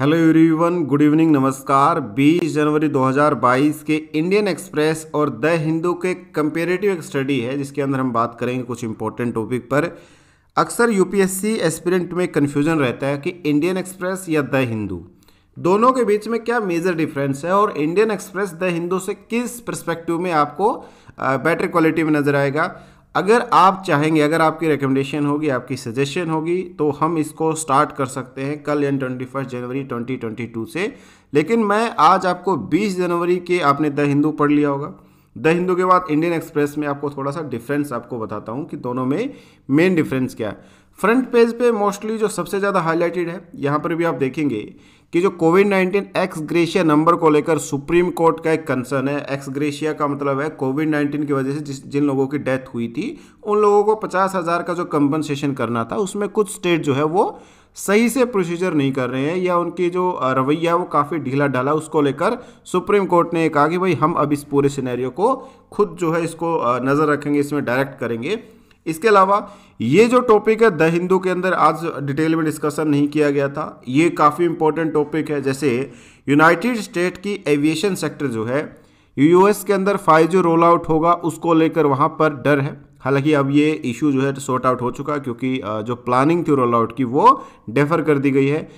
hello everyone good evening नमस्कार 20 जनवरी 2022 के इंडियन एक्सप्रेस और द हिंदू के कंपेरेटिव स्टडी है जिसके अंदर हम बात करेंगे कुछ इंपॉर्टेंट टॉपिक पर अक्सर यूपीएससी एस्पिरेंट में कन्फ्यूजन रहता है कि इंडियन एक्सप्रेस या द हिंदू दोनों के बीच में क्या मेजर डिफरेंस है और इंडियन एक्सप्रेस द हिंदू से किस परस्पेक्टिव में आपको बेटर क्वालिटी में नजर आएगा अगर आप चाहेंगे अगर आपकी रिकमेंडेशन होगी आपकी सजेशन होगी तो हम इसको स्टार्ट कर सकते हैं कल यानी twenty first January twenty twenty two से लेकिन मैं आज आपको बीस जनवरी के आपने द हिंदू पढ़ लिया होगा द हिंदू के बाद इंडियन एक्सप्रेस में आपको थोड़ा सा डिफरेंस आपको बताता हूँ कि दोनों में मेन डिफरेंस क्या है फ्रंट पेज पे मोस्टली जो सबसे ज़्यादा हाईलाइटेड है यहाँ पर भी आप देखेंगे कि जो कोविड नाइन्टीन एक्सग्रेशिया नंबर को लेकर सुप्रीम कोर्ट का एक कंसर्न है एक्सग्रेशिया का मतलब है कोविड नाइन्टीन की वजह से जिस जिन लोगों की डेथ हुई थी उन लोगों को पचास हज़ार का जो कंपनसेशन करना था उसमें कुछ स्टेट जो है वो सही से प्रोसीजर नहीं कर रहे हैं या उनकी जो रवैया वो काफ़ी ढीला ढाला उसको लेकर सुप्रीम कोर्ट ने कहा कि भाई हम अब इस पूरे सिनेरियो को खुद जो है इसको नज़र रखेंगे इसमें डायरेक्ट करेंगे इसके अलावा ये जो टॉपिक है द हिंदू के अंदर आज डिटेल में डिस्कशन नहीं किया गया था ये काफ़ी इंपॉर्टेंट टॉपिक है जैसे यूनाइटेड स्टेट की एविएशन सेक्टर जो है यूएस के अंदर फाइव जो रोल आउट होगा उसको लेकर वहाँ पर डर है हालांकि अब ये इशू जो है सॉर्ट आउट हो चुका क्योंकि जो प्लानिंग थी रोल आउट की वो डेफर कर दी गई है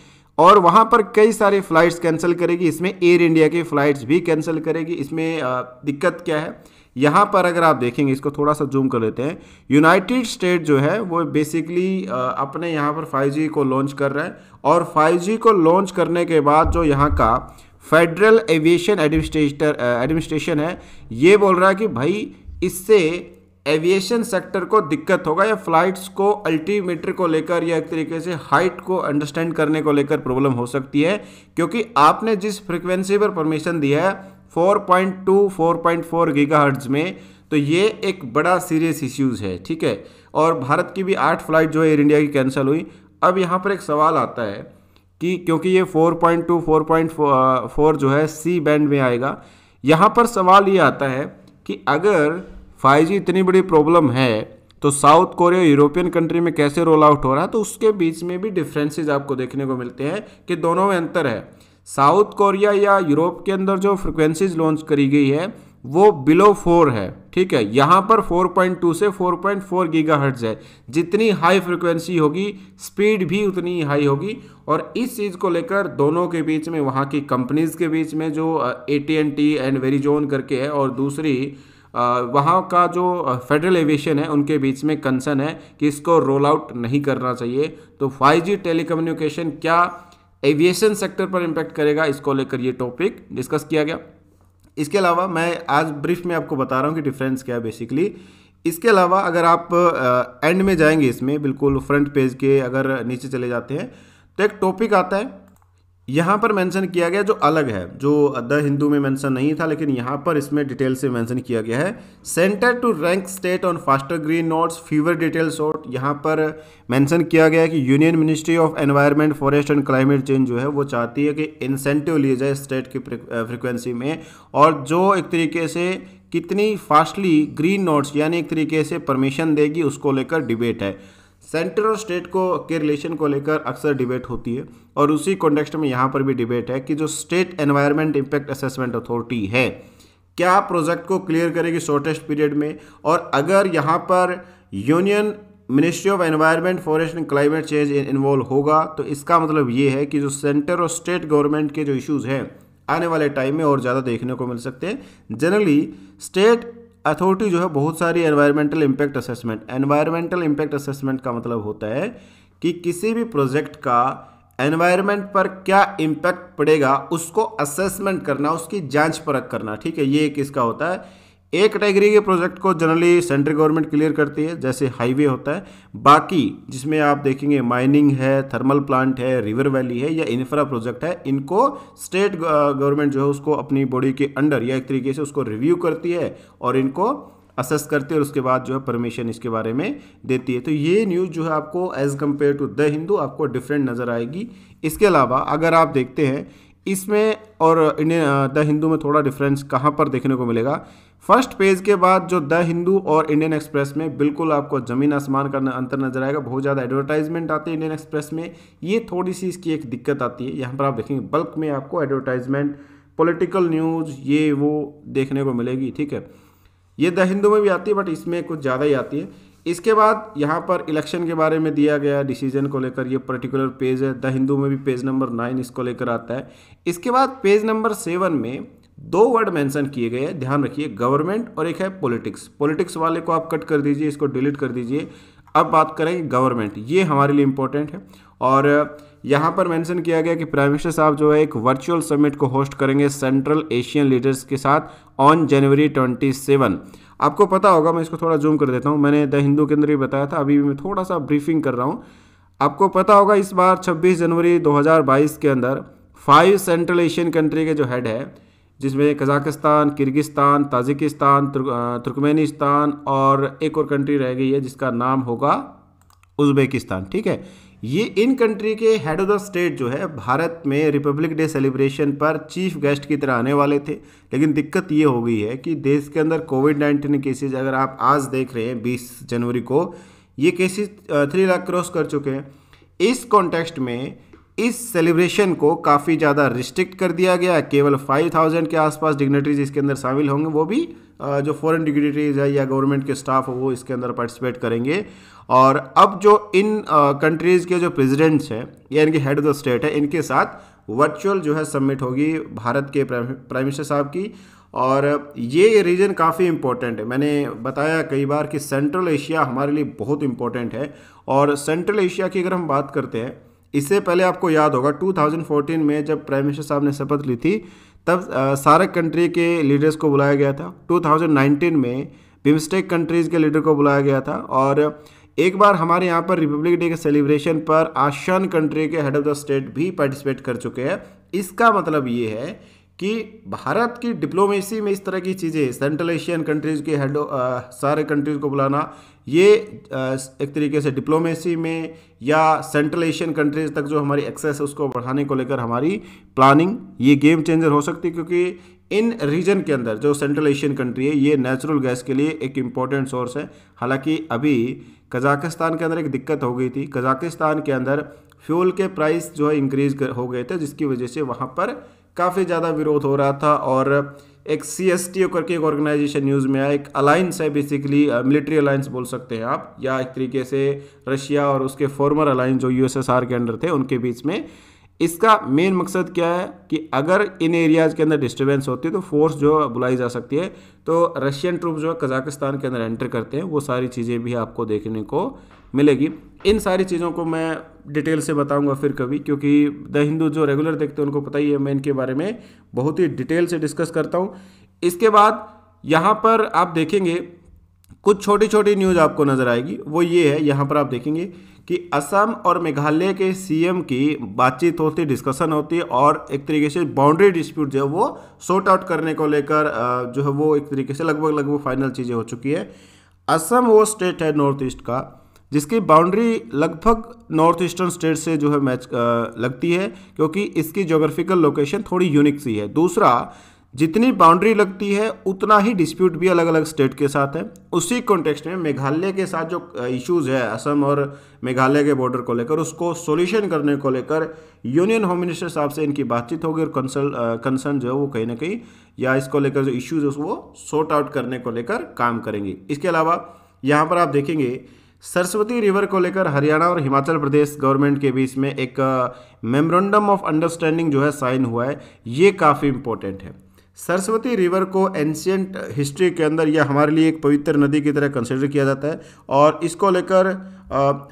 और वहाँ पर कई सारे फ्लाइट्स कैंसिल करेगी इसमें एयर इंडिया की फ़्लाइट्स भी कैंसिल करेगी इसमें दिक्कत क्या है यहाँ पर अगर आप देखेंगे इसको थोड़ा सा जूम कर लेते हैं यूनाइटेड स्टेट जो है वो बेसिकली अपने यहाँ पर 5G को लॉन्च कर रहा है और 5G को लॉन्च करने के बाद जो यहाँ का फेडरल एविएशन एडमिनिस्ट्रेटर एडमिनिस्ट्रेशन है ये बोल रहा है कि भाई इससे एविएशन सेक्टर को दिक्कत होगा या फ्लाइट्स को अल्टीमीटर को लेकर या एक तरीके से हाइट को अंडरस्टैंड करने को लेकर प्रॉब्लम हो सकती है क्योंकि आपने जिस फ्रिक्वेंसी पर परमिशन दिया है 4.2 4.4 गीगाहर्ट्ज में तो ये एक बड़ा सीरियस इश्यूज़ है ठीक है और भारत की भी आठ फ्लाइट जो है एयर इंडिया की कैंसिल हुई अब यहाँ पर एक सवाल आता है कि क्योंकि ये 4.2 4.4 जो है सी बैंड में आएगा यहाँ पर सवाल ये आता है कि अगर 5G इतनी बड़ी प्रॉब्लम है तो साउथ कोरिया यूरोपियन कंट्री में कैसे रोल आउट हो रहा है तो उसके बीच में भी डिफ्रेंसेज आपको देखने को मिलते हैं कि दोनों में अंतर है साउथ कोरिया या यूरोप के अंदर जो फ्रिक्वेंसीज लॉन्च करी गई है वो बिलो फोर है ठीक है यहाँ पर 4.2 से 4.4 गीगाहर्ट्ज़ है जितनी हाई फ्रिक्वेंसी होगी स्पीड भी उतनी हाई होगी और इस चीज़ को लेकर दोनों के बीच में वहाँ की कंपनीज़ के बीच में जो A T and T and Verizon करके है और दूसरी वहाँ का जो फेडरल एविएशन है उनके बीच में कंसर्न है कि इसको रोल आउट नहीं करना चाहिए तो फाइव जी क्या एविएशन सेक्टर पर इम्पैक्ट करेगा इसको लेकर ये टॉपिक डिस्कस किया गया इसके अलावा मैं आज ब्रीफ में आपको बता रहा हूँ कि डिफरेंस क्या है बेसिकली इसके अलावा अगर आप एंड uh, में जाएंगे इसमें बिल्कुल फ्रंट पेज के अगर नीचे चले जाते हैं तो एक टॉपिक आता है यहाँ पर मेंशन किया गया जो अलग है जो द हिंदू में मेंशन नहीं था लेकिन यहाँ पर इसमें डिटेल से मेंशन किया गया है centre to rank state on faster green notes fever detail short यहाँ पर मेंशन किया गया है कि union ministry of environment forest and climate change जो है वो चाहती है कि इंसेंटिव लिए जाए स्टेट की फ्रिक्वेंसी में और जो एक तरीके से कितनी फास्टली ग्रीन नोट्स यानी एक तरीके से परमिशन देगी उसको लेकर डिबेट है सेंटर और स्टेट को के रिलेशन को लेकर अक्सर डिबेट होती है और उसी कॉन्टेक्स्ट में यहाँ पर भी डिबेट है कि जो state environment impact assessment authority है क्या प्रोजेक्ट को क्लियर करेगी शॉर्टेस्ट पीरियड में और अगर यहाँ पर union ministry of environment forest and climate change involve होगा तो इसका मतलब ये है कि जो सेंटर और स्टेट गवर्नमेंट के जो इश्यूज़ हैं आने वाले टाइम में और ज़्यादा देखने को मिल सकते हैं जनरली स्टेट अथॉरिटी जो है बहुत सारी environmental impact assessment environmental impact assessment का मतलब होता है कि किसी भी प्रोजेक्ट का एनवायरमेंट पर क्या इम्पैक्ट पड़ेगा उसको असेसमेंट करना उसकी जांच परख करना ठीक है ये एक इसका होता है ए कैटेगरी के प्रोजेक्ट को जनरली सेंट्रल गवर्नमेंट क्लियर करती है जैसे हाईवे होता है बाकी जिसमें आप देखेंगे माइनिंग है थर्मल प्लांट है रिवर वैली है या इंफ्रा प्रोजेक्ट है इनको स्टेट गवर्नमेंट जो है उसको अपनी बॉडी के अंडर या एक तरीके से उसको रिव्यू करती है और इनको असेस करती है और उसके बाद जो है परमिशन इसके बारे में देती है तो ये न्यूज़ जो है आपको as compare to the Hindu आपको डिफरेंट नज़र आएगी इसके अलावा अगर आप देखते हैं इसमें और इंडियन uh, द हिंदू में थोड़ा डिफरेंस कहाँ पर देखने को मिलेगा फर्स्ट पेज के बाद जो द हिंदू और इंडियन एक्सप्रेस में बिल्कुल आपको ज़मीन आसमान का अंतर नजर आएगा बहुत ज़्यादा एडवर्टाइजमेंट आती है इंडियन एक्सप्रेस में ये थोड़ी सी इसकी एक दिक्कत आती है यहाँ पर आप देखेंगे बल्क में आपको एडवर्टाइजमेंट पॉलिटिकल न्यूज़ ये वो देखने को मिलेगी ठीक है ये द हिंदू में भी आती है बट इसमें कुछ ज़्यादा ही आती है इसके बाद यहाँ पर इलेक्शन के बारे में दिया गया डिसीजन को लेकर ये पर्टिकुलर पेज है द हिंदू में भी पेज नंबर नाइन इसको लेकर आता है इसके बाद पेज नंबर सेवन में दो वर्ड मेंशन किए गए हैं ध्यान रखिए गवर्नमेंट और एक है पॉलिटिक्स पॉलिटिक्स वाले को आप कट कर दीजिए इसको डिलीट कर दीजिए अब बात करें गवर्नमेंट ये हमारे लिए इम्पोर्टेंट है और यहाँ पर मेंशन किया गया कि प्राइम मिनिस्टर साहब जो है एक वर्चुअल समिट को होस्ट करेंगे सेंट्रल एशियन लीडर्स के साथ ऑन जनवरी ट्वेंटी सेवन आपको पता होगा मैं इसको थोड़ा जूम कर देता हूँ मैंने द हिंदू के अंदर ही बताया था अभी भी मैं थोड़ा सा ब्रीफिंग कर रहा हूँ आपको पता होगा इस बार 26 जनवरी 2022 के अंदर फाइव सेंट्रल एशियन कंट्री के जो हेड है जिसमें कजाकिस्तान किर्गिस्तान ताजिकिस्तान तुर्कमेनिस्तान और एक और कंट्री रह गई है जिसका नाम होगा उज्बेकिस्तान ठीक है ये इन कंट्री के हेड ऑफ द स्टेट जो है भारत में रिपब्लिक डे सेलिब्रेशन पर चीफ गेस्ट की तरह आने वाले थे लेकिन दिक्कत ये हो गई है कि देश के अंदर कोविड नाइन्टीन केसेज अगर आप आज देख रहे हैं बीस जनवरी को ये केसेज थ्री लाख क्रॉस कर चुके हैं इस कॉन्टेक्स्ट में इस सेलिब्रेशन को काफ़ी ज़्यादा रिस्ट्रिक्ट कर दिया गया केवल 5000 के आसपास डिग्नेटरीज इसके अंदर शामिल होंगे वो भी जो फॉरेन डिग्नेटरीज है या गवर्नमेंट के स्टाफ हो वो इसके अंदर पार्टिसिपेट करेंगे और अब जो इन कंट्रीज़ के जो प्रेसिडेंट्स हैं या इनके हेड ऑफ द स्टेट है इनके साथ वर्चुअल जो है सबमिट होगी भारत के प्राइम मिनिस्टर साहब की और ये रीजन काफ़ी इम्पोर्टेंट है मैंने बताया कई बार कि सेंट्रल एशिया हमारे लिए बहुत इम्पोर्टेंट है और सेंट्रल एशिया की अगर हम बात करते हैं इससे पहले आपको याद होगा 2014 में जब प्राइम मिनिस्टर साहब ने शपथ ली थी तब सारे कंट्री के लीडर्स को बुलाया गया था 2019 में बिमस्टेक कंट्रीज़ के लीडर को बुलाया गया था और एक बार हमारे यहाँ पर रिपब्लिक डे के सेलिब्रेशन पर आशियान कंट्री के हेड ऑफ द स्टेट भी पार्टिसिपेट कर चुके हैं इसका मतलब ये है कि भारत की डिप्लोमेसी में इस तरह की चीज़ें सेंट्रल एशियन कंट्रीज़ के हेड सारे कंट्रीज़ को बुलाना ये आ, एक तरीके से डिप्लोमेसी में या सेंट्रल एशियन कंट्रीज़ तक जो हमारी एक्सेस है उसको बढ़ाने को लेकर हमारी प्लानिंग ये गेम चेंजर हो सकती है क्योंकि इन रीजन के अंदर जो सेंट्रल एशियन कंट्री है ये नेचुरल गैस के लिए एक इम्पॉर्टेंट सोर्स है हालांकि अभी कजाकिस्तान के अंदर एक दिक्कत हो गई थी कजाकिस्तान के अंदर फ्यूल के प्राइस जो है इंक्रीज हो गए थे जिसकी वजह से वहाँ पर काफ़ी ज़्यादा विरोध हो रहा था और एक सी एस टी करके एक ऑर्गेनाइजेशन न्यूज़ में आया एक अलायंस है बेसिकली मिलिट्री अलायंस बोल सकते हैं आप या एक तरीके से रशिया और उसके फॉर्मर अलायंस जो यूएसएसआर के अंडर थे उनके बीच में इसका मेन मकसद क्या है कि अगर इन एरियाज़ के अंदर डिस्टर्बेंस होती है तो फोर्स जो बुलाई जा सकती है तो रशियन ट्रूप जो है कजाकिस्तान के अंदर एंटर करते हैं वो सारी चीज़ें भी आपको देखने को मिलेगी इन सारी चीज़ों को मैं डिटेल से बताऊंगा फिर कभी क्योंकि द हिंदू जो रेगुलर देखते हैं उनको पता ही है मैं इनके बारे में बहुत ही डिटेल से डिस्कस करता हूँ इसके बाद यहाँ पर आप देखेंगे कुछ छोटी छोटी न्यूज़ आपको नज़र आएगी वो ये है यहाँ पर आप देखेंगे कि असम और मेघालय के सीएम की बातचीत होती डिस्कशन होती है और एक तरीके से बाउंड्री डिस्प्यूट जो है वो सॉर्ट आउट करने को लेकर जो है वो एक तरीके से लगभग लगभग फाइनल चीज़ें हो चुकी है असम वो स्टेट है नॉर्थ ईस्ट का जिसकी बाउंड्री लगभग नॉर्थ ईस्टर्न स्टेट से जो है मैच लगती है क्योंकि इसकी जोग्राफिकल लोकेशन थोड़ी यूनिक सी है दूसरा जितनी बाउंड्री लगती है उतना ही डिस्प्यूट भी अलग अलग स्टेट के साथ है उसी कॉन्टेक्स्ट में मेघालय के साथ जो इश्यूज है असम और मेघालय के बॉर्डर को लेकर उसको सॉल्यूशन करने को लेकर यूनियन होम मिनिस्टर साहब से इनकी बातचीत होगी और कंसल कंसर्न जो है वो कहीं ना कहीं या इसको लेकर जो इश्यूज है वो सॉर्ट आउट करने को लेकर काम करेंगे इसके अलावा यहाँ पर आप देखेंगे सरस्वती रिवर को लेकर हरियाणा और हिमाचल प्रदेश गवर्नमेंट के बीच में एक मेमोरेंडम ऑफ अंडरस्टैंडिंग जो है साइन हुआ है ये काफ़ी इंपॉर्टेंट है सरस्वती रिवर को एंशियंट हिस्ट्री के अंदर यह हमारे लिए एक पवित्र नदी की तरह कंसिडर किया जाता है और इसको लेकर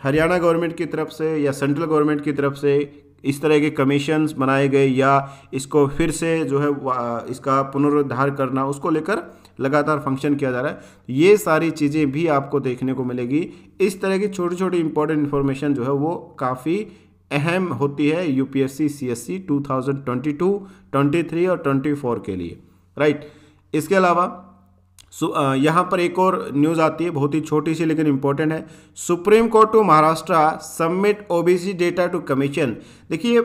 हरियाणा गवर्नमेंट की तरफ से या सेंट्रल गवर्नमेंट की तरफ से इस तरह के कमीशंस बनाए गए या इसको फिर से जो है इसका पुनरुद्धार करना उसको लेकर लगातार फंक्शन किया जा रहा है तो ये सारी चीज़ें भी आपको देखने को मिलेगी इस तरह की छोटी छोटी इंपॉर्टेंट इन्फॉर्मेशन जो है वो काफ़ी अहम होती है यूपीएससी टू ट्वेंटी थ्री और फोर के लिए राइट इसके अलावा यहाँ पर एक और न्यूज़ आती है बहुत ही छोटी सी लेकिन इंपॉर्टेंट है supreme court to Maharashtra submit OBC data to commission देखिए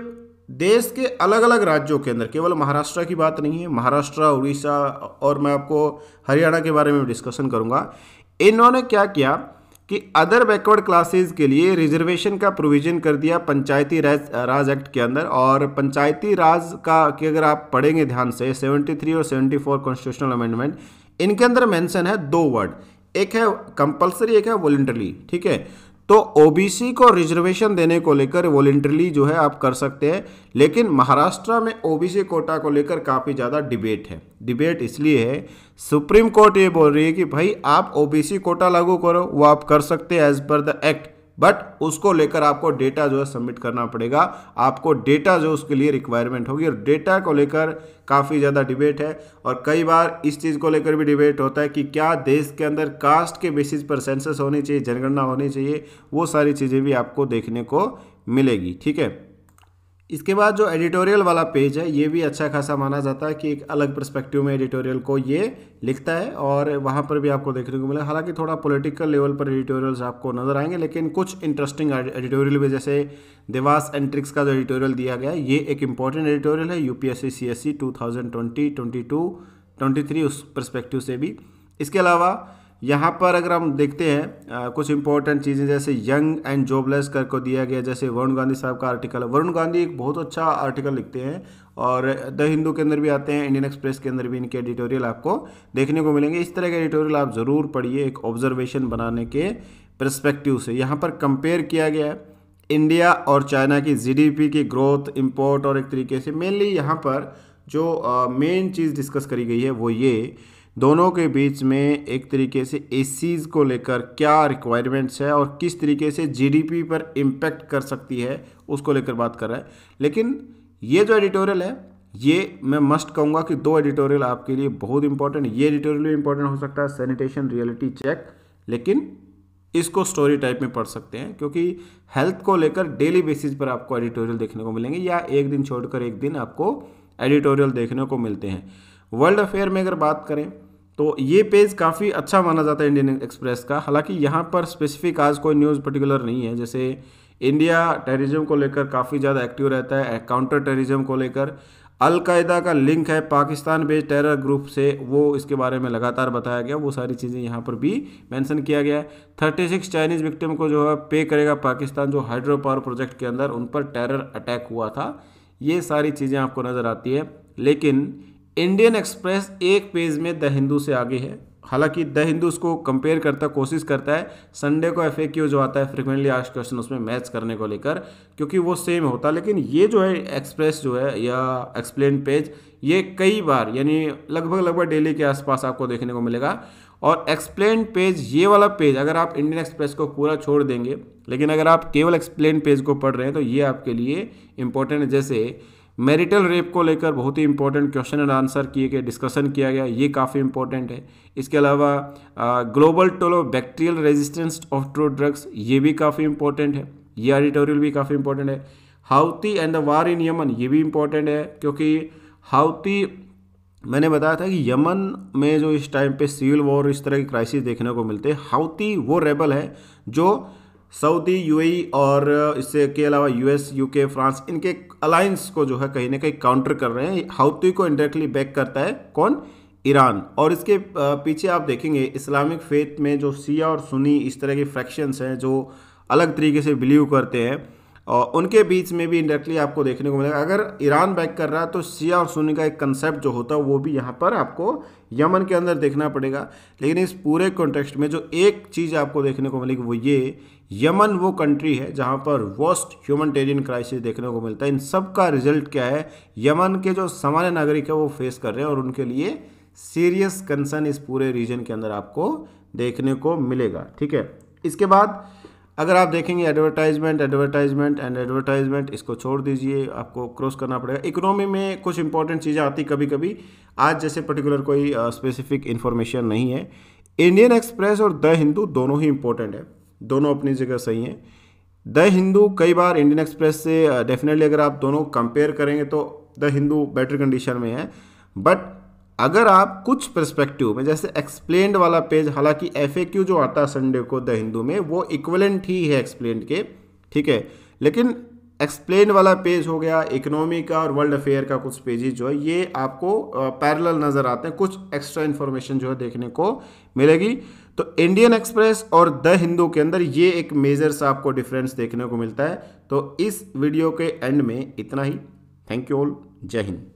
देश के अलग अलग राज्यों के अंदर केवल महाराष्ट्र की बात नहीं है महाराष्ट्र उड़ीसा और मैं आपको हरियाणा के बारे में डिस्कशन करूंगा इन्होंने क्या किया कि अदर बैकवर्ड क्लासेस के लिए रिजर्वेशन का प्रोविजन कर दिया पंचायती राज राज एक्ट के अंदर और पंचायती राज का कि अगर आप पढ़ेंगे ध्यान से 73 और 74 कॉन्स्टिट्यूशनल अमेंडमेंट इनके अंदर मेंशन है दो वर्ड एक है कंपलसरी एक है वॉलेंटरली ठीक है तो ओबीसी को रिजर्वेशन देने को लेकर वॉलेंटरली जो है आप कर सकते हैं लेकिन महाराष्ट्र में ओबीसी कोटा को लेकर काफ़ी ज़्यादा डिबेट है डिबेट इसलिए है सुप्रीम कोर्ट ये बोल रही है कि भाई आप ओबीसी कोटा लागू करो वो आप कर सकते हैं as per the act but उसको लेकर आपको डेटा जो है सबमिट करना पड़ेगा आपको डेटा जो उसके लिए रिक्वायरमेंट होगी और डेटा को लेकर काफ़ी ज़्यादा डिबेट है और कई बार इस चीज़ को लेकर भी डिबेट होता है कि क्या देश के अंदर कास्ट के बेसिस पर सेंसस होनी चाहिए जनगणना होनी चाहिए वो सारी चीज़ें भी आपको देखने को मिलेगी ठीक है इसके बाद जो एडिटोरियल वाला पेज है ये भी अच्छा खासा माना जाता है कि एक अलग परस्पेक्टिव में एडिटोरियल को ये लिखता है और वहाँ पर भी आपको देखने को मिला हालांकि थोड़ा पॉलिटिकल लेवल पर एडिटोरियल्स आपको नज़र आएंगे लेकिन कुछ इंटरेस्टिंग एडिटोरियल भी जैसे देवास एंट्रिक्स का जो एडिटोरियल दिया गया ये एक इंपॉर्टेंट एडिटोरियल है U P S C two twenty three उस परस्पेक्टिव से भी इसके अलावा यहाँ पर अगर हम देखते हैं आ, कुछ इंपॉर्टेंट चीज़ें जैसे यंग एंड जॉबलेस कर को दिया गया जैसे वरुण गांधी साहब का आर्टिकल वरुण गांधी एक बहुत अच्छा आर्टिकल लिखते हैं और द हिंदू के अंदर भी आते हैं इंडियन एक्सप्रेस के अंदर भी इनके एडिटोरियल आपको देखने को मिलेंगे इस तरह के एडिटोरियल आप ज़रूर पढ़िए एक ऑब्जर्वेशन बनाने के परस्पेक्टिव से यहाँ पर कंपेयर किया गया है इंडिया और चाइना की जी की ग्रोथ इम्पोर्ट और एक तरीके से मेनली यहाँ पर जो मेन चीज़ डिस्कस करी गई है वो ये दोनों के बीच में एक तरीके से एसीज को लेकर क्या रिक्वायरमेंट्स है और किस तरीके से जीडीपी पर इम्पैक्ट कर सकती है उसको लेकर बात कर रहा है लेकिन ये जो एडिटोरियल है ये मैं मस्ट कहूँगा कि दो एडिटोरियल आपके लिए बहुत इंपॉर्टेंट ये एडिटोरियल भी इंपॉर्टेंट हो सकता है सैनिटेशन रियलिटी चेक लेकिन इसको स्टोरी टाइप में पढ़ सकते हैं क्योंकि हेल्थ को लेकर डेली बेसिस पर आपको एडिटोरियल देखने को मिलेंगे या एक दिन छोड़कर एक दिन आपको एडिटोरियल देखने को मिलते हैं वर्ल्ड अफेयर में अगर बात करें तो ये पेज काफ़ी अच्छा माना जाता है इंडियन एक्सप्रेस का हालांकि यहाँ पर स्पेसिफिक आज कोई न्यूज़ पर्टिकुलर नहीं है जैसे इंडिया टेररिज्म को लेकर काफ़ी ज़्यादा एक्टिव रहता है काउंटर टेररिज्म को लेकर अलकायदा का लिंक है पाकिस्तान बेस्ड टेरर ग्रुप से वो इसके बारे में लगातार बताया गया वो सारी चीज़ें यहाँ पर भी मेंशन किया गया है थर्टी सिक्स चाइनीज़ विक्टिम को जो है पे करेगा पाकिस्तान जो हाइड्रो पावर प्रोजेक्ट के अंदर उन पर टेरर अटैक हुआ था ये सारी चीज़ें आपको नज़र आती है लेकिन इंडियन एक्सप्रेस एक पेज में द हिंदू से आगे है हालांकि द हिंदू उसको कंपेयर करता कोशिश करता है संडे को एफ जो आता है फ्रिक्वेंटली आज क्वेश्चन उसमें मैच करने को लेकर क्योंकि वो सेम होता है लेकिन ये जो है एक्सप्रेस जो है या एक्सप्लेन पेज ये कई बार यानी लगभग लगभग डेली के आसपास आपको देखने को मिलेगा और एक्सप्लेन पेज ये वाला पेज अगर आप इंडियन एक्सप्रेस को पूरा छोड़ देंगे लेकिन अगर आप केवल एक्सप्लेन पेज को पढ़ रहे हैं तो ये आपके लिए इंपॉर्टेंट है जैसे मैरिटल रेप को लेकर बहुत ही इंपॉर्टेंट क्वेश्चन एंड आंसर किए गए डिस्कशन किया गया ये काफ़ी इंपॉर्टेंट है इसके अलावा global toll of bacterial resistance of ट्रो ड्रग्स ये भी काफ़ी इंपॉर्टेंट है ये ऑडिटोरियल भी काफ़ी इंपॉर्टेंट है Houthi and the war in Yemen ये भी इंपॉर्टेंट है क्योंकि हाउती मैंने बताया था कि यमन में जो इस टाइम पे सिविल वॉर इस तरह की क्राइसिस देखने को मिलते हैं हाउती वो रेबल है जो सऊदी यूएई और इससे के अलावा यूएस यूके फ्रांस इनके अलायंस को जो है कहीं ना कहीं काउंटर कर रहे हैं हाउती को इंडायरेक्टली बैक करता है कौन ईरान और इसके पीछे आप देखेंगे इस्लामिक फेथ में जो सिया और सुनी इस तरह के फ्रैक्शंस हैं जो अलग तरीके से बिलीव करते हैं और उनके बीच में भी इंडायरेक्टली आपको देखने को मिलेगा अगर ईरान बैक कर रहा है तो सिया और सुनी का एक कंसेप्ट जो होता है वो भी यहाँ पर आपको यमन के अंदर देखना पड़ेगा लेकिन इस पूरे कॉन्टेक्स्ट में जो एक चीज़ आपको देखने को मिलेगी वो ये यमन वो कंट्री है जहाँ पर वर्स्ट ह्यूमनटेरियन क्राइसिस देखने को मिलता है इन सब का रिजल्ट क्या है यमन के जो सामान्य नागरिक है वो फेस कर रहे हैं और उनके लिए सीरियस कंसर्न इस पूरे रीजन के अंदर आपको देखने को मिलेगा ठीक है इसके बाद अगर आप देखेंगे एडवर्टाइजमेंट एडवर्टाइजमेंट एंड एडवर्टाइजमेंट इसको छोड़ दीजिए आपको क्रॉस करना पड़ेगा इकोनॉमी में कुछ इंपॉर्टेंट चीज़ें आती कभी कभी आज जैसे पर्टिकुलर कोई स्पेसिफिक इन्फॉर्मेशन नहीं है इंडियन एक्सप्रेस और द हिंदू दोनों ही इंपॉर्टेंट है दोनों अपनी जगह सही हैं द हिंदू कई बार इंडियन एक्सप्रेस से डेफिनेटली अगर आप दोनों कंपेयर करेंगे तो द हिंदू बेटर कंडीशन में है बट अगर आप कुछ परस्पेक्टिव में जैसे एक्सप्लेन्ड वाला पेज हालांकि एफ जो आता है संडे को द हिंदू में वो इक्वलेंट ही है एक्सप्लेन्ड के ठीक है लेकिन एक्सप्लेन वाला पेज हो गया इकोनॉमी का और वर्ल्ड अफेयर का कुछ पेजेज जो है ये आपको पैरेलल नज़र आते हैं कुछ एक्स्ट्रा इन्फॉर्मेशन जो है देखने को मिलेगी तो इंडियन एक्सप्रेस और द हिंदू के अंदर ये एक मेजर सा आपको डिफरेंस देखने को मिलता है तो इस वीडियो के एंड में इतना ही थैंक यू ऑल जय हिंद